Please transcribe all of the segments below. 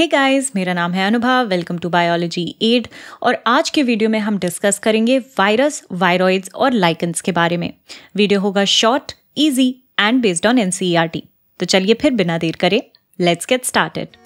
हे hey guys मेरा नाम है अनुभव वेलकम टू बायोलॉजी एड और आज के वीडियो में हम डिस्कस करेंगे वायरस वायरॉइड्स और लाइकन्स के बारे में वीडियो होगा short easy and based on NCERT तो चलिए फिर बिना देर करें लेट्स गेट स्टार्टेड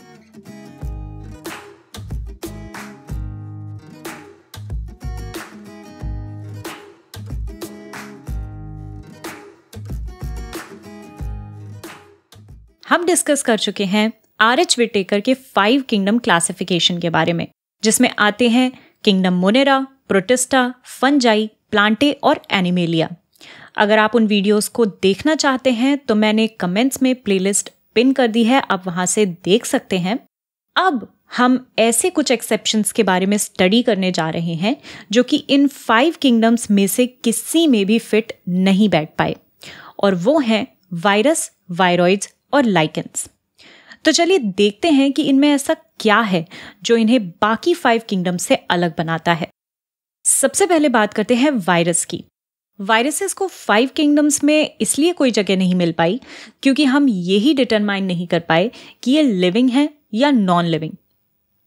हम डिस्कस कर चुके हैं आर एच विटेकर के फाइव किंगडम क्लासिफिकेशन के बारे में जिसमें आते हैं kingdom Monera Protista Fungi Plantae और एनिमेलिया अगर आप उन वीडियोस को देखना चाहते हैं तो मैंने कमेंट्स में प्लेलिस्ट पिन कर दी है आप वहां से देख सकते हैं अब हम ऐसे कुछ एक्सेप्शंस के बारे में स्टडी करने जा रहे हैं जो कि इन फाइव किंगडम्स में से किसी में भी फिट नहीं बैठ पाए और वो हैं वायरस वायरॉइड्स और लाइकेंस तो चलिए देखते हैं कि इनमें ऐसा क्या है जो इन्हें बाकी फाइव किंगडम से अलग बनाता है सबसे पहले बात करते हैं वायरस की वायरसेस को फाइव किंगडम्स में इसलिए कोई जगह नहीं मिल पाई क्योंकि हम यही डिटरमाइन नहीं कर पाए कि ये लिविंग है या नॉन लिविंग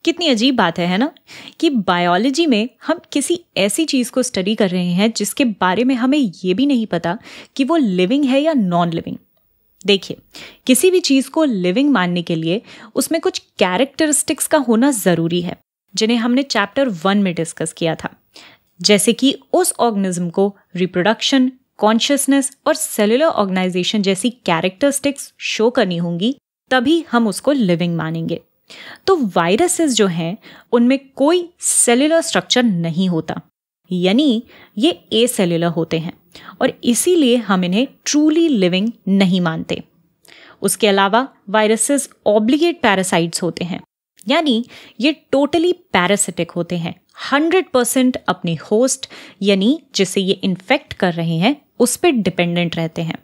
कितनी अजीब बात है है ना कि बायोलॉजी में हम किसी ऐसी चीज़ को स्टडी कर रहे हैं जिसके बारे में हमें ये भी नहीं पता कि वो लिविंग है या नॉन लिविंग देखिए किसी भी चीज़ को लिविंग मानने के लिए उसमें कुछ कैरेक्टरिस्टिक्स का होना ज़रूरी है जिन्हें हमने चैप्टर वन में डिस्कस किया था जैसे कि उस ऑर्गेनिज्म को रिप्रोडक्शन कॉन्शियसनेस और सेलुलर ऑर्गेनाइजेशन जैसी कैरेक्टरिस्टिक्स शो करनी होंगी तभी हम उसको लिविंग मानेंगे तो वायरसेस जो हैं उनमें कोई सेलुलर स्ट्रक्चर नहीं होता यानी ये ए सेल्यूलर होते हैं और इसीलिए हम इन्हें ट्रूली लिविंग नहीं मानते उसके अलावा वायरसेस ऑब्लिगेट पैरासाइट्स होते हैं यानी ये टोटली पैरासिटिक होते हैं हंड्रेड परसेंट अपने होस्ट यानी जिसे ये इन्फेक्ट कर रहे हैं उस पर डिपेंडेंट रहते हैं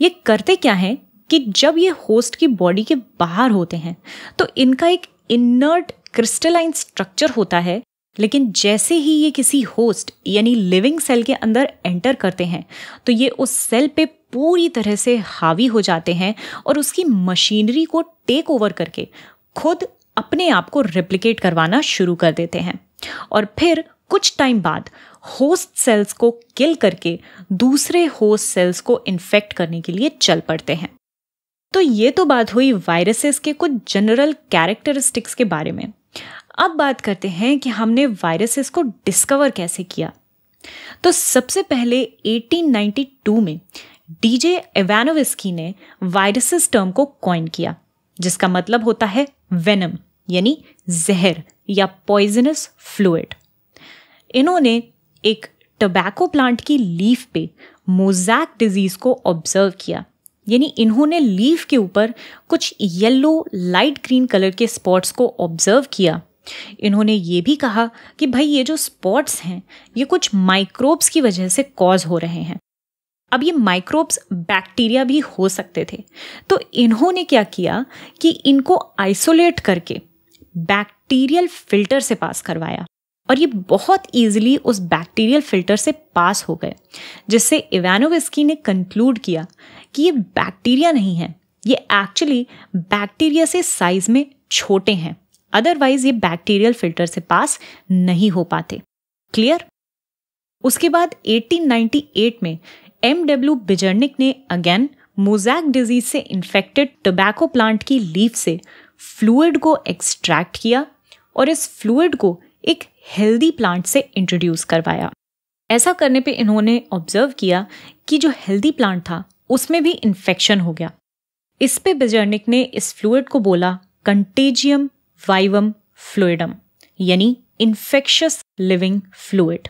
ये करते क्या हैं कि जब ये होस्ट की बॉडी के बाहर होते हैं तो इनका एक इनर्ट क्रिस्टलाइन स्ट्रक्चर होता है लेकिन जैसे ही ये किसी होस्ट यानी लिविंग सेल के अंदर एंटर करते हैं तो ये उस सेल पे पूरी तरह से हावी हो जाते हैं और उसकी मशीनरी को टेक ओवर करके खुद अपने आप को रिप्लिकेट करवाना शुरू कर देते हैं और फिर कुछ टाइम बाद होस्ट सेल्स को किल करके दूसरे होस्ट सेल्स को इन्फेक्ट करने के लिए चल पड़ते हैं तो ये तो बात हुई वायरसेस के कुछ जनरल कैरेक्टरिस्टिक्स के बारे में अब बात करते हैं कि हमने वायरसेस को डिस्कवर कैसे किया तो सबसे पहले 1892 में डीजे एवेनोविस्की ने वायरसेस टर्म को कॉइन किया जिसका मतलब होता है वेनम यानी जहर या पॉइजनस फ्लूड इन्होंने एक टबैको प्लांट की लीफ पे मोजैक डिजीज को ऑब्जर्व किया यानी इन्होंने लीफ के ऊपर कुछ येलो लाइट ग्रीन कलर के स्पॉट्स को ऑब्जर्व किया इन्होंने ये भी कहा कि भाई ये जो स्पॉट्स हैं ये कुछ माइक्रोब्स की वजह से कॉज हो रहे हैं अब ये माइक्रोब्स बैक्टीरिया भी हो सकते थे तो इन्होंने क्या किया कि इनको आइसोलेट करके बैक्टीरियल फिल्टर से पास करवाया और ये बहुत ईजिली उस बैक्टीरियल फिल्टर से पास हो गए जिससे इवानोविस्की ने कंक्लूड किया कि ये बैक्टीरिया नहीं है ये एक्चुअली बैक्टीरिया से साइज में छोटे हैं अदरवाइज ये बैक्टीरियल फिल्टर से पास नहीं हो पाते क्लियर उसके बाद 1898 में एम डब्ल्यू बिजर्निक ने अगेन मोजैक डिजीज से इन्फेक्टेड टोबैको प्लांट की लीफ से फ्लूड को एक्सट्रैक्ट किया और इस फ्लूड को एक हेल्दी प्लांट से इंट्रोड्यूस करवाया ऐसा करने पे इन्होंने ऑब्जर्व किया कि जो हेल्दी प्लांट था उसमें भी इन्फेक्शन हो गया इस पे बिजर्निक ने इस फ्लूड को बोला कंटेजियम वाइवम फ्लूडम यानी इन्फेक्शस लिविंग फ्लूड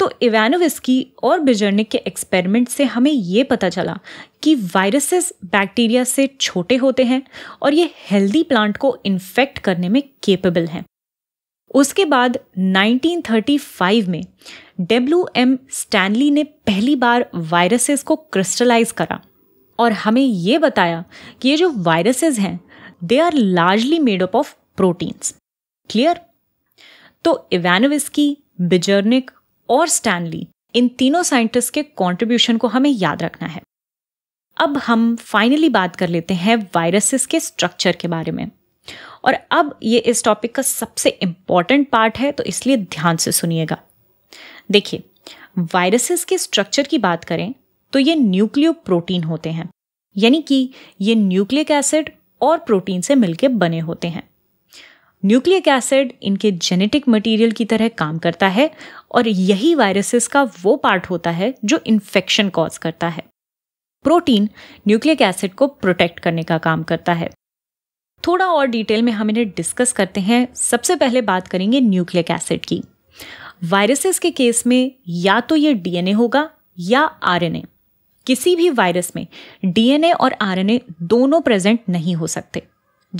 तो इवेनोविस्की और बिजर्निक के एक्सपेरिमेंट से हमें ये पता चला कि वायरसेस बैक्टीरिया से छोटे होते हैं और ये हेल्दी प्लांट को इन्फेक्ट करने में केपेबल हैं उसके बाद 1935 में डब्ल्यू एम स्टैनली ने पहली बार वायरसेस को क्रिस्टलाइज करा और हमें ये बताया कि ये जो वायरसेस हैं they are largely made up of proteins clear तो इवानोविस्की बिजर्निक और स्टैनली इन तीनों साइंटिस्ट के कॉन्ट्रीब्यूशन को हमें याद रखना है अब हम फाइनली बात कर लेते हैं वायरसेस के स्ट्रक्चर के बारे में और अब ये इस टॉपिक का सबसे इंपॉर्टेंट पार्ट है तो इसलिए ध्यान से सुनिएगा देखिए वायरसेस के स्ट्रक्चर की बात करें तो ये न्यूक्लियो प्रोटीन होते हैं यानी कि ये न्यूक्लिक एसिड और प्रोटीन से मिलकर बने होते हैं न्यूक्लिक एसिड इनके जेनेटिक मटेरियल की तरह काम करता है और यही वायरसेस का वो पार्ट होता है जो इन्फेक्शन कॉज करता है प्रोटीन न्यूक्लिक एसिड को प्रोटेक्ट करने का काम करता है थोड़ा और डिटेल में हम इन्हें डिस्कस करते हैं सबसे पहले बात करेंगे न्यूक्लिक एसिड की वायरसेस के केस में या तो ये डीएनए होगा या आरएनए किसी भी वायरस में डीएनए और आरएनए दोनों प्रेजेंट नहीं हो सकते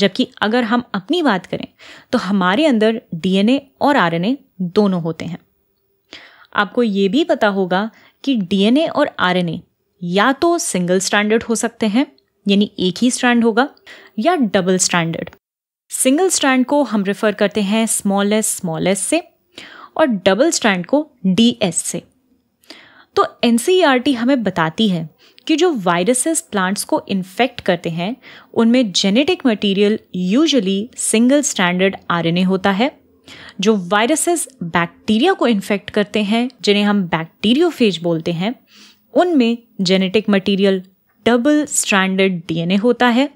जबकि अगर हम अपनी बात करें तो हमारे अंदर डीएनए और आरएनए दोनों होते हैं आपको ये भी पता होगा कि डीएनए और आरएनए या तो सिंगल स्टैंडर्ड हो सकते हैं यानी एक ही स्ट्रैंड होगा या डबल स्टैंडर्ड सिंगल स्ट्रैंड को हम रेफर करते हैं स्मॉलेस्ट स्मॉलेस्ट से और डबल स्ट्रैंड को डी एस से तो एन e हमें बताती है कि जो वायरसेस प्लांट्स को इन्फेक्ट करते हैं उनमें genetic material usually single stranded RNA होता है जो वायरसेस बैक्टीरिया को इन्फेक्ट करते हैं जिन्हें हम बैक्टीरियोफेज बोलते हैं उनमें genetic material double stranded DNA होता है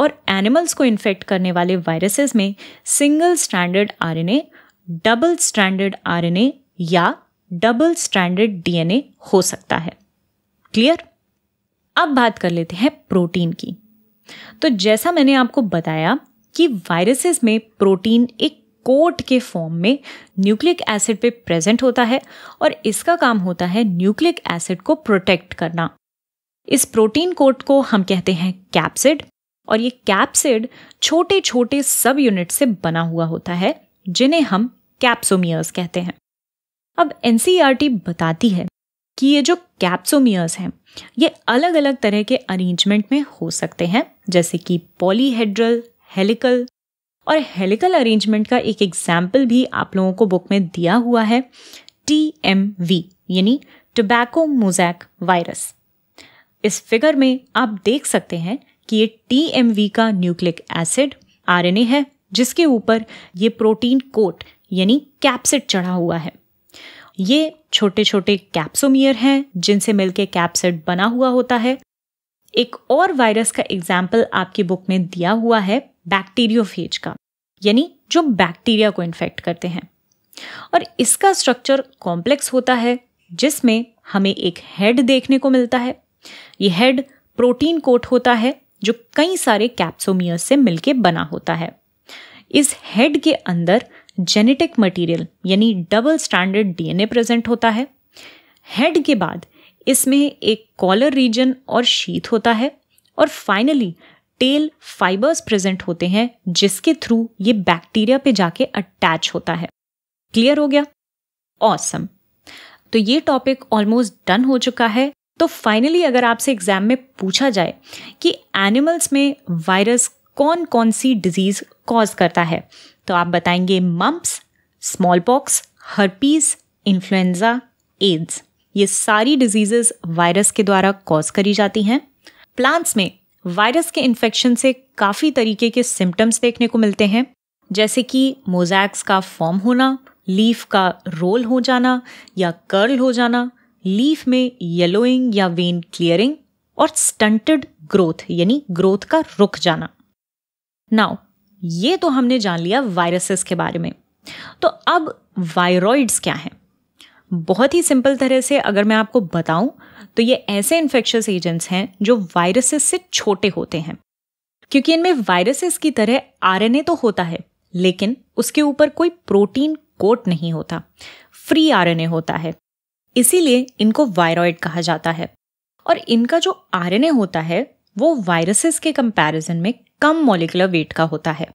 और एनिमल्स को इन्फेक्ट करने वाले वायरसेस में single stranded RNA double stranded RNA या डबल स्टैंडर्ड डीएनए हो सकता है क्लियर अब बात कर लेते हैं प्रोटीन की तो जैसा मैंने आपको बताया कि वायरसेस में प्रोटीन एक कोट के फॉर्म में न्यूक्लिक एसिड पे प्रेजेंट होता है और इसका काम होता है न्यूक्लिक एसिड को प्रोटेक्ट करना इस प्रोटीन कोट को हम कहते हैं कैप्सिड और ये कैप्सिड छोटे छोटे सब यूनिट से बना हुआ होता है जिन्हें हम कैप्सोमियर्स कहते हैं अब एन e बताती है कि ये जो कैप्सोमियर्स हैं ये अलग अलग तरह के अरेंजमेंट में हो सकते हैं जैसे कि पॉलीहेड्रल हेलिकल और हेलिकल अरेंजमेंट का एक एग्जाम्पल भी आप लोगों को बुक में दिया हुआ है टी एम वी यानी टोबैको मोजैक वायरस इस फिगर में आप देख सकते हैं कि ये टी एम वी का न्यूक्लिक एसिड आर है जिसके ऊपर ये प्रोटीन कोट यानी कैप्सिड चढ़ा हुआ है ये छोटे छोटे कैप्सोमियर हैं जिनसे मिलके कैप्सिड बना हुआ होता है एक और वायरस का एग्जाम्पल आपकी बुक में दिया हुआ है बैक्टीरियोफेज का यानी जो बैक्टीरिया को इन्फेक्ट करते हैं और इसका स्ट्रक्चर कॉम्प्लेक्स होता है जिसमें हमें एक हेड देखने को मिलता है ये हेड प्रोटीन कोट होता है जो कई सारे कैप्सोमियर से मिलके बना होता है इस हेड के अंदर जेनेटिक मटेरियल यानी डबल स्टैंडर्ड डीएनए प्रेजेंट होता है हेड के बाद इसमें एक कॉलर रीजन और शीत होता है और फाइनली टेल फाइबर्स प्रेजेंट होते हैं जिसके थ्रू ये बैक्टीरिया पे जाके अटैच होता है क्लियर हो गया ऑसम तो ये टॉपिक ऑलमोस्ट डन हो चुका है तो फाइनली अगर आपसे एग्जाम में पूछा जाए कि एनिमल्स में वायरस कौन कौन सी डिजीज कॉज करता है तो आप बताएंगे mumps smallpox herpes influenza AIDS ये सारी डिजीजेस वायरस के द्वारा कॉज करी जाती हैं प्लांट्स में वायरस के इन्फेक्शन से काफ़ी तरीके के सिम्टम्स देखने को मिलते हैं जैसे कि मोजैक्स का फॉर्म होना लीफ का रोल हो जाना या कर्ल हो जाना लीफ में येलोइंग या वेन क्लियरिंग और स्टंटेड ग्रोथ यानी ग्रोथ का रुक जाना नाउ ये तो हमने जान लिया वायरसेस के बारे में तो अब वायरॉइड्स क्या हैं बहुत ही सिंपल तरह से अगर मैं आपको बताऊं तो ये ऐसे इन्फेक्शस एजेंट्स हैं जो वायरसेस से छोटे होते हैं क्योंकि इनमें वायरसेस की तरह आरएनए तो होता है लेकिन उसके ऊपर कोई प्रोटीन कोट नहीं होता फ्री आरएनए होता है इसीलिए इनको वायरॉइड कहा जाता है और इनका जो आरएनए होता है वो वायरसेस के कंपैरिजन में कम मोलिकुलर वेट का होता है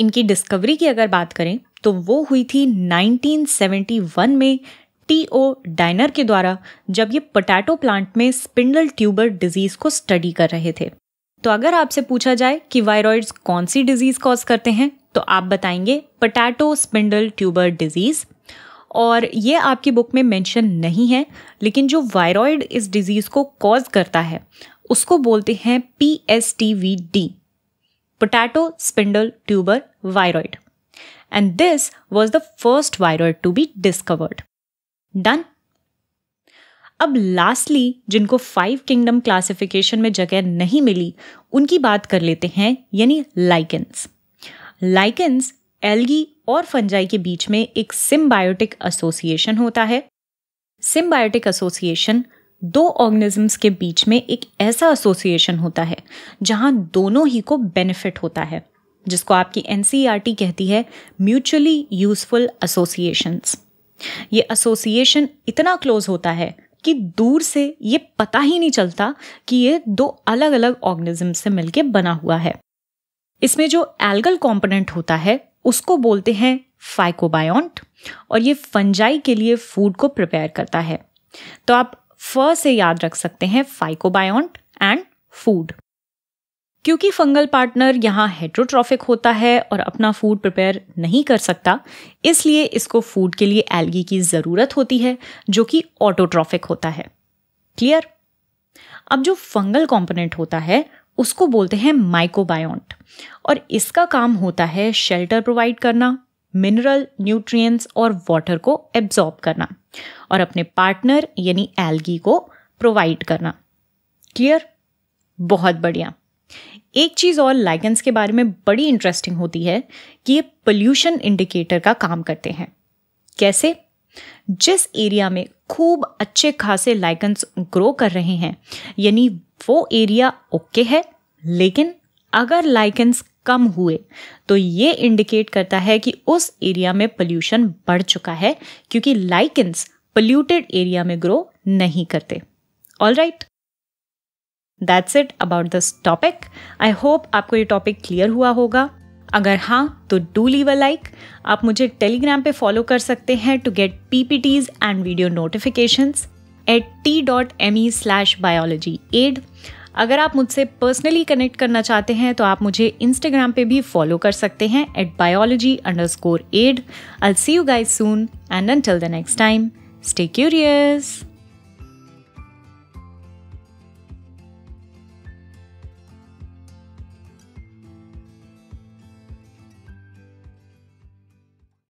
इनकी डिस्कवरी की अगर बात करें तो वो हुई थी 1971 में टी ओ डाइनर के द्वारा जब ये पोटैटो प्लांट में स्पिंडल ट्यूबर डिजीज को स्टडी कर रहे थे तो अगर आपसे पूछा जाए कि वायरॉइड्स कौन सी डिजीज कॉज करते हैं तो आप बताएंगे पोटैटो स्पिंडल ट्यूबर डिजीज और ये आपकी बुक में मेंशन नहीं है लेकिन जो वायरॉइड इस डिजीज को कॉज करता है उसको बोलते हैं P S T V D potato spindle tuber viroid. And this was the first viroid to be discovered. Done. अब लास्टली जिनको फाइव किंगडम क्लासिफिकेशन में जगह नहीं मिली उनकी बात कर लेते हैं यानी लाइकेंस लाइकेंस एल्गी और फंजाई के बीच में एक सिम्बायोटिक एसोसिएशन होता है सिम्बायोटिक एसोसिएशन दो ऑर्गेनिजम्स के बीच में एक ऐसा एसोसिएशन होता है जहां दोनों ही को बेनिफिट होता है जिसको आपकी एन e कहती है म्यूचुअली यूजफुल एसोसिएशंस ये एसोसिएशन इतना क्लोज होता है कि दूर से ये पता ही नहीं चलता कि ये दो अलग अलग ऑर्गेनिज्म से मिलके बना हुआ है इसमें जो एल्गल कंपोनेंट होता है उसको बोलते हैं फाइकोबायोंट और ये फंजाई के लिए फूड को प्रिपेयर करता है तो आप फ से याद रख सकते हैं फाइकोबायोंट एंड फूड क्योंकि फंगल पार्टनर यहाँ हेट्रोट्रॉफिक होता है और अपना फूड प्रिपेयर नहीं कर सकता इसलिए इसको फूड के लिए एल्गी की ज़रूरत होती है जो कि ऑटोट्रॉफिक होता है क्लियर अब जो फंगल कंपोनेंट होता है उसको बोलते हैं माइकोबायोंट और इसका काम होता है शेल्टर प्रोवाइड करना मिनरल न्यूट्रिएंट्स और वाटर को एब्जॉर्ब करना और अपने पार्टनर यानी एल्गी को प्रोवाइड करना क्लियर बहुत बढ़िया एक चीज़ और लाइगन्स के बारे में बड़ी इंटरेस्टिंग होती है कि ये पोल्यूशन इंडिकेटर का काम करते हैं कैसे जिस एरिया में खूब अच्छे खासे लाइगन्स ग्रो कर रहे हैं यानी वो एरिया ओके है लेकिन अगर लाइगन्स कम हुए तो ये इंडिकेट करता है कि उस एरिया में पोल्यूशन बढ़ चुका है क्योंकि लाइकन्स पोल्यूटेड एरिया में ग्रो नहीं करते all right that's it about this topic I hope आपको ये टॉपिक क्लियर हुआ होगा अगर हाँ तो डू लीव अ लाइक आप मुझे टेलीग्राम पे फॉलो कर सकते हैं to get PPTs and video notifications at T dot M E slash biology ed अगर आप मुझसे पर्सनली कनेक्ट करना चाहते हैं तो आप मुझे इंस्टाग्राम पे भी फॉलो कर सकते हैं at biology underscore ed I see you guys soon and until the next time stay curious